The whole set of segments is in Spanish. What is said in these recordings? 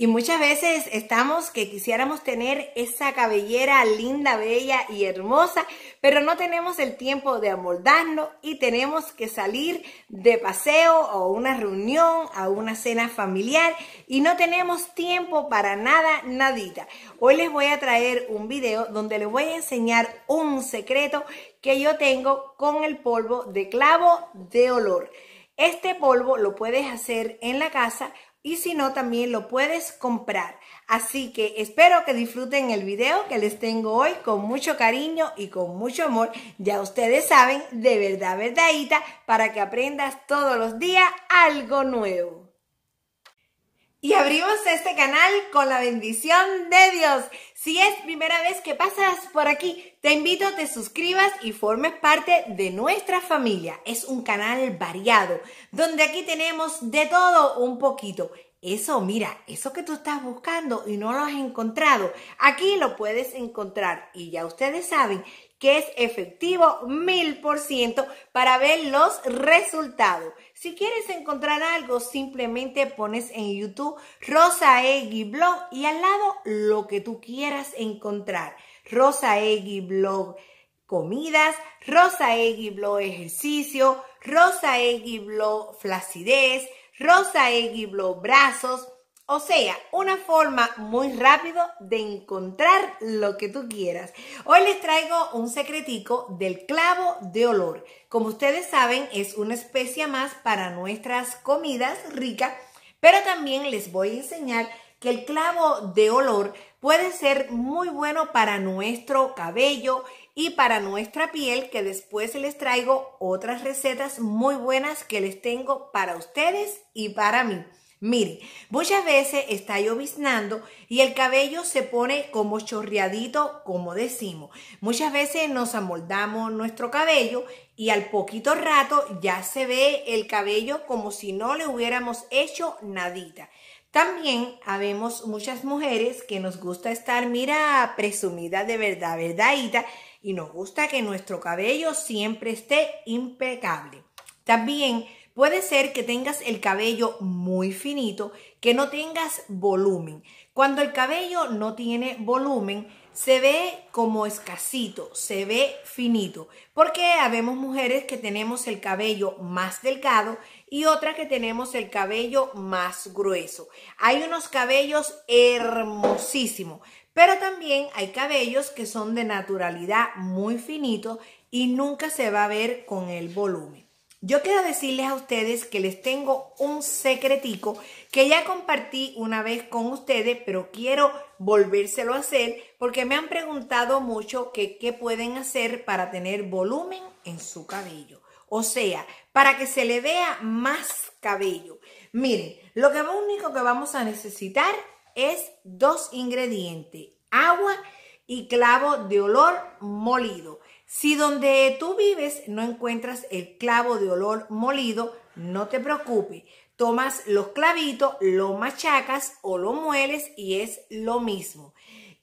Y muchas veces estamos que quisiéramos tener esa cabellera linda, bella y hermosa, pero no tenemos el tiempo de amoldarnos y tenemos que salir de paseo o una reunión, a una cena familiar y no tenemos tiempo para nada, nadita. Hoy les voy a traer un video donde les voy a enseñar un secreto que yo tengo con el polvo de clavo de olor. Este polvo lo puedes hacer en la casa y si no también lo puedes comprar. Así que espero que disfruten el video que les tengo hoy con mucho cariño y con mucho amor. Ya ustedes saben, de verdad, verdadita, para que aprendas todos los días algo nuevo. Y abrimos este canal con la bendición de Dios. Si es primera vez que pasas por aquí, te invito a que te suscribas y formes parte de nuestra familia. Es un canal variado, donde aquí tenemos de todo un poquito. Eso, mira, eso que tú estás buscando y no lo has encontrado, aquí lo puedes encontrar. Y ya ustedes saben que es efectivo mil por ciento para ver los resultados. Si quieres encontrar algo, simplemente pones en YouTube Rosa Eggy Blog y al lado lo que tú quieras encontrar. Rosa Eggy Blog comidas, Rosa Eggy Blog ejercicio, Rosa Eggy Blog flacidez, Rosa Eggy Blog brazos. O sea, una forma muy rápido de encontrar lo que tú quieras. Hoy les traigo un secretico del clavo de olor. Como ustedes saben, es una especia más para nuestras comidas ricas, pero también les voy a enseñar que el clavo de olor puede ser muy bueno para nuestro cabello y para nuestra piel, que después les traigo otras recetas muy buenas que les tengo para ustedes y para mí. Miren, muchas veces está lloviznando y el cabello se pone como chorreadito, como decimos. Muchas veces nos amoldamos nuestro cabello y al poquito rato ya se ve el cabello como si no le hubiéramos hecho nadita. También habemos muchas mujeres que nos gusta estar, mira, presumida de verdad, verdadita. Y nos gusta que nuestro cabello siempre esté impecable. También Puede ser que tengas el cabello muy finito, que no tengas volumen. Cuando el cabello no tiene volumen, se ve como escasito, se ve finito, porque habemos mujeres que tenemos el cabello más delgado y otras que tenemos el cabello más grueso. Hay unos cabellos hermosísimos, pero también hay cabellos que son de naturalidad muy finitos y nunca se va a ver con el volumen. Yo quiero decirles a ustedes que les tengo un secretico que ya compartí una vez con ustedes, pero quiero volvérselo a hacer porque me han preguntado mucho qué pueden hacer para tener volumen en su cabello. O sea, para que se le vea más cabello. Miren, lo que único que vamos a necesitar es dos ingredientes, agua y clavo de olor molido. Si donde tú vives no encuentras el clavo de olor molido, no te preocupes. Tomas los clavitos, lo machacas o lo mueles y es lo mismo.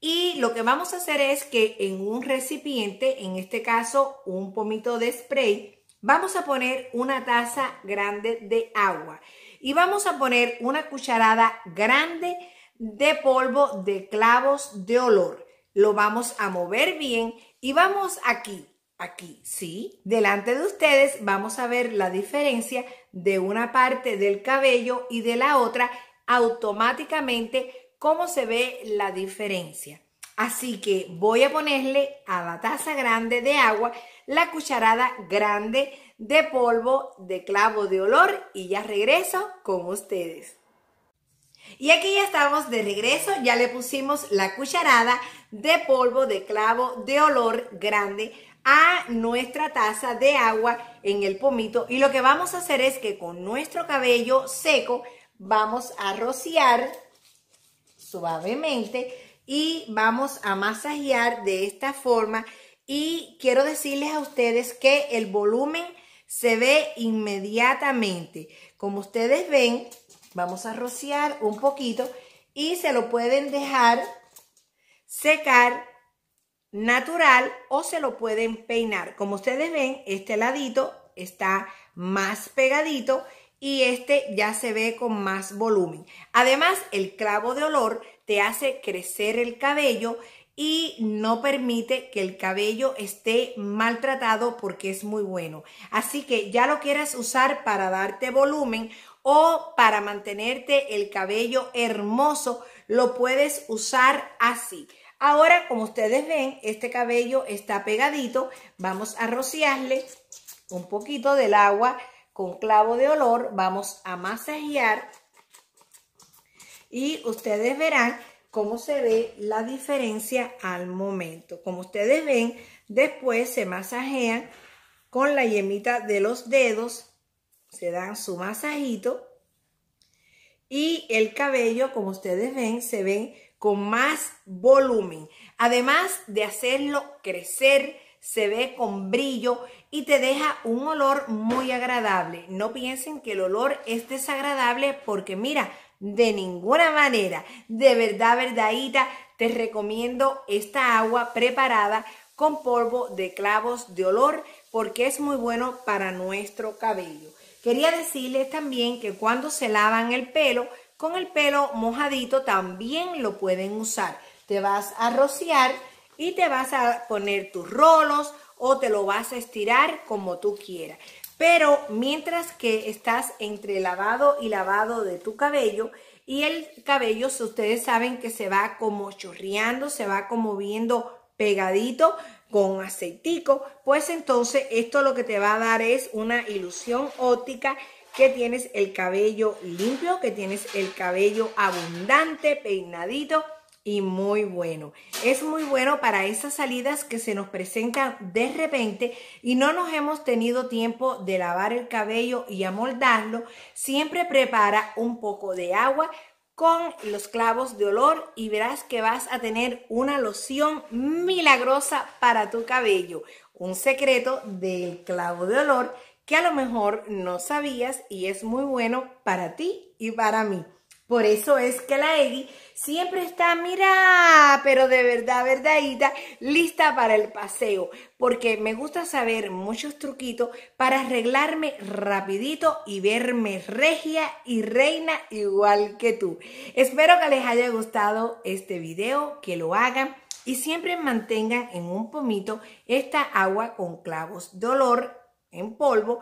Y lo que vamos a hacer es que en un recipiente, en este caso un pomito de spray, vamos a poner una taza grande de agua y vamos a poner una cucharada grande de polvo de clavos de olor lo vamos a mover bien y vamos aquí, aquí, ¿sí? Delante de ustedes vamos a ver la diferencia de una parte del cabello y de la otra automáticamente cómo se ve la diferencia. Así que voy a ponerle a la taza grande de agua la cucharada grande de polvo de clavo de olor y ya regreso con ustedes. Y aquí ya estamos de regreso, ya le pusimos la cucharada de polvo de clavo de olor grande a nuestra taza de agua en el pomito y lo que vamos a hacer es que con nuestro cabello seco vamos a rociar suavemente y vamos a masajear de esta forma y quiero decirles a ustedes que el volumen se ve inmediatamente. Como ustedes ven, Vamos a rociar un poquito y se lo pueden dejar secar natural o se lo pueden peinar. Como ustedes ven, este ladito está más pegadito y este ya se ve con más volumen. Además, el clavo de olor te hace crecer el cabello y no permite que el cabello esté maltratado porque es muy bueno. Así que ya lo quieras usar para darte volumen o para mantenerte el cabello hermoso, lo puedes usar así. Ahora, como ustedes ven, este cabello está pegadito. Vamos a rociarle un poquito del agua con clavo de olor. Vamos a masajear y ustedes verán cómo se ve la diferencia al momento. Como ustedes ven, después se masajean con la yemita de los dedos, se dan su masajito y el cabello, como ustedes ven, se ve con más volumen. Además de hacerlo crecer, se ve con brillo y te deja un olor muy agradable. No piensen que el olor es desagradable porque mira, de ninguna manera. De verdad, verdadita, te recomiendo esta agua preparada con polvo de clavos de olor porque es muy bueno para nuestro cabello. Quería decirles también que cuando se lavan el pelo, con el pelo mojadito también lo pueden usar. Te vas a rociar y te vas a poner tus rolos o te lo vas a estirar como tú quieras. Pero mientras que estás entre lavado y lavado de tu cabello, y el cabello, si ustedes saben que se va como chorreando, se va como viendo pegadito con aceitico, pues entonces esto lo que te va a dar es una ilusión óptica que tienes el cabello limpio, que tienes el cabello abundante, peinadito y muy bueno. Es muy bueno para esas salidas que se nos presentan de repente y no nos hemos tenido tiempo de lavar el cabello y amoldarlo. Siempre prepara un poco de agua con los clavos de olor y verás que vas a tener una loción milagrosa para tu cabello. Un secreto del clavo de olor que a lo mejor no sabías y es muy bueno para ti y para mí. Por eso es que la Eggy siempre está, mira, pero de verdad, verdadita, lista para el paseo, porque me gusta saber muchos truquitos para arreglarme rapidito y verme regia y reina igual que tú. Espero que les haya gustado este video, que lo hagan y siempre mantengan en un pomito esta agua con clavos dolor en polvo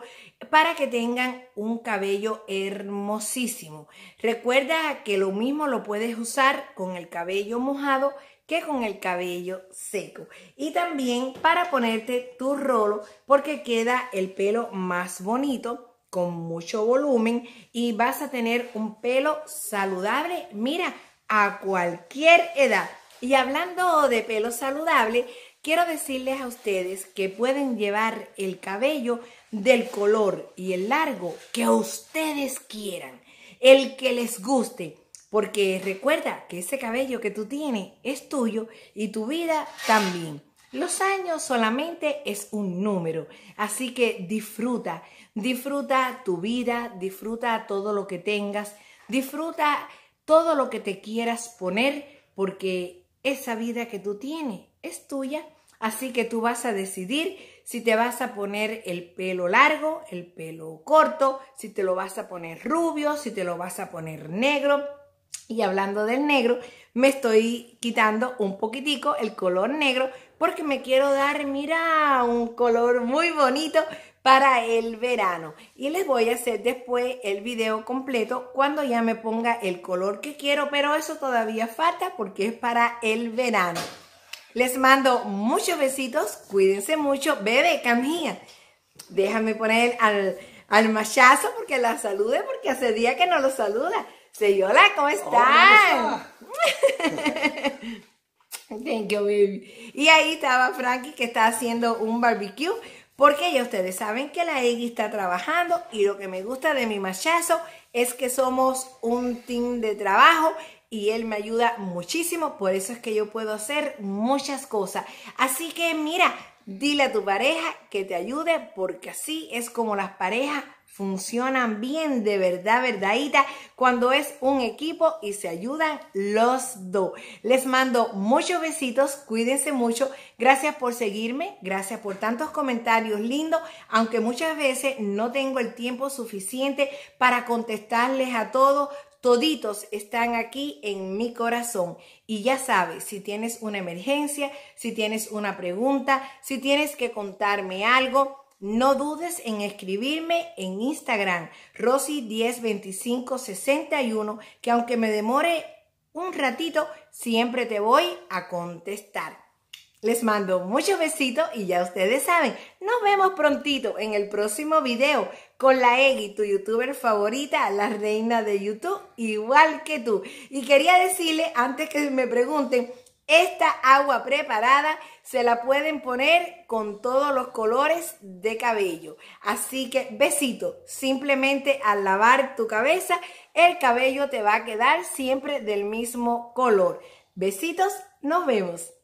para que tengan un cabello hermosísimo. Recuerda que lo mismo lo puedes usar con el cabello mojado que con el cabello seco. Y también para ponerte tu rolo porque queda el pelo más bonito con mucho volumen y vas a tener un pelo saludable, mira, a cualquier edad. Y hablando de pelo saludable, quiero decirles a ustedes que pueden llevar el cabello del color y el largo que ustedes quieran, el que les guste, porque recuerda que ese cabello que tú tienes es tuyo y tu vida también. Los años solamente es un número, así que disfruta, disfruta tu vida, disfruta todo lo que tengas, disfruta todo lo que te quieras poner, porque esa vida que tú tienes es tuya, así que tú vas a decidir si te vas a poner el pelo largo, el pelo corto, si te lo vas a poner rubio, si te lo vas a poner negro. Y hablando del negro, me estoy quitando un poquitico el color negro porque me quiero dar, mira, un color muy bonito, para el verano. Y les voy a hacer después el video completo cuando ya me ponga el color que quiero, pero eso todavía falta porque es para el verano. Les mando muchos besitos, cuídense mucho. Bebé, Camilla, déjame poner al, al machazo porque la salude, porque hace día que no lo saluda. Señora, ¿cómo están? Thank you, baby. Y ahí estaba Frankie que está haciendo un barbecue porque ya ustedes saben que la X está trabajando y lo que me gusta de mi machazo es que somos un team de trabajo y él me ayuda muchísimo, por eso es que yo puedo hacer muchas cosas. Así que mira, dile a tu pareja que te ayude porque así es como las parejas funcionan bien de verdad, verdadita, cuando es un equipo y se ayudan los dos. Les mando muchos besitos, cuídense mucho, gracias por seguirme, gracias por tantos comentarios lindos, aunque muchas veces no tengo el tiempo suficiente para contestarles a todos, Toditos están aquí en mi corazón. Y ya sabes, si tienes una emergencia, si tienes una pregunta, si tienes que contarme algo, no dudes en escribirme en Instagram, Rosy102561, que aunque me demore un ratito, siempre te voy a contestar. Les mando muchos besitos y ya ustedes saben, nos vemos prontito en el próximo video con la Eggy, tu youtuber favorita, la reina de YouTube, igual que tú. Y quería decirle, antes que me pregunten, esta agua preparada se la pueden poner con todos los colores de cabello. Así que besito, simplemente al lavar tu cabeza, el cabello te va a quedar siempre del mismo color. Besitos, nos vemos.